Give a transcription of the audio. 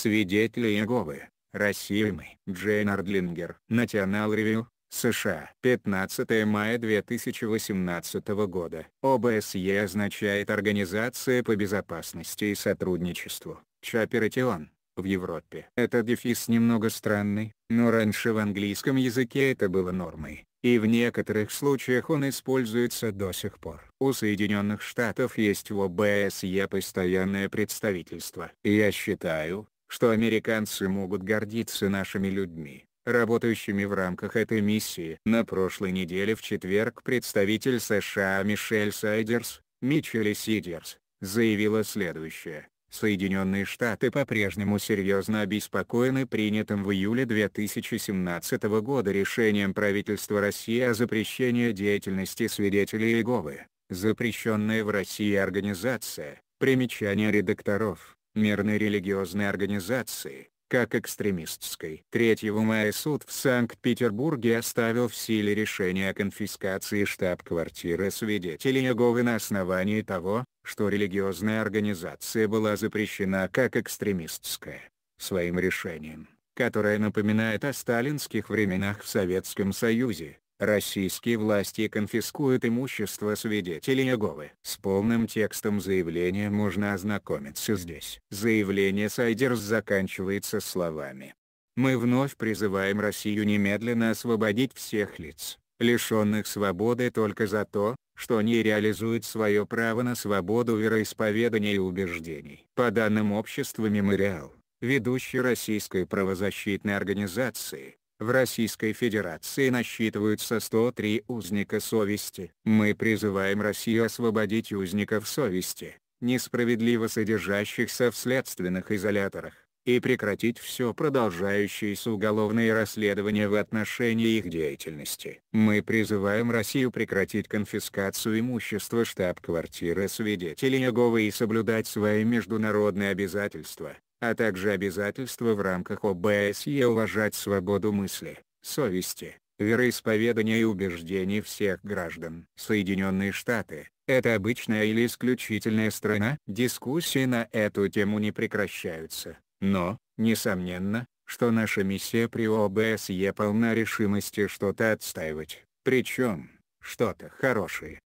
Свидетели Иеговы, Расимы. Джейн Ардлингер. Национал Ревью, США. 15 мая 2018 года. ОБСЕ означает Организация по безопасности и сотрудничеству. Чаперетион. В Европе. Это дефис немного странный, но раньше в английском языке это было нормой, и в некоторых случаях он используется до сих пор. У Соединенных Штатов есть в ОБСЕ постоянное представительство. Я считаю, что американцы могут гордиться нашими людьми, работающими в рамках этой миссии. На прошлой неделе в четверг представитель США Мишель Сайдерс, Мичели Сидерс, заявила следующее. Соединенные Штаты по-прежнему серьезно обеспокоены принятым в июле 2017 года решением правительства России о запрещении деятельности свидетелей Иеговы, запрещенная в России организация, примечание редакторов, мирной религиозной организации, как экстремистской. 3 мая суд в Санкт-Петербурге оставил в силе решение о конфискации штаб-квартиры свидетелей Иеговы на основании того, что религиозная организация была запрещена как экстремистская. Своим решением, которое напоминает о сталинских временах в Советском Союзе, Российские власти конфискуют имущество свидетелей Иеговы. С полным текстом заявления можно ознакомиться здесь. Заявление Сайдерс заканчивается словами. Мы вновь призываем Россию немедленно освободить всех лиц, лишенных свободы только за то, что они реализуют свое право на свободу вероисповедания и убеждений. По данным общества «Мемориал», ведущей российской правозащитной организации, в Российской Федерации насчитываются 103 узника совести. Мы призываем Россию освободить узников совести, несправедливо содержащихся в следственных изоляторах, и прекратить все продолжающиеся уголовные расследования в отношении их деятельности. Мы призываем Россию прекратить конфискацию имущества штаб-квартиры свидетелей Иеговы и соблюдать свои международные обязательства а также обязательство в рамках ОБСЕ уважать свободу мысли, совести, вероисповедания и убеждений всех граждан. Соединенные Штаты – это обычная или исключительная страна? Дискуссии на эту тему не прекращаются, но, несомненно, что наша миссия при ОБСЕ полна решимости что-то отстаивать, причем, что-то хорошее.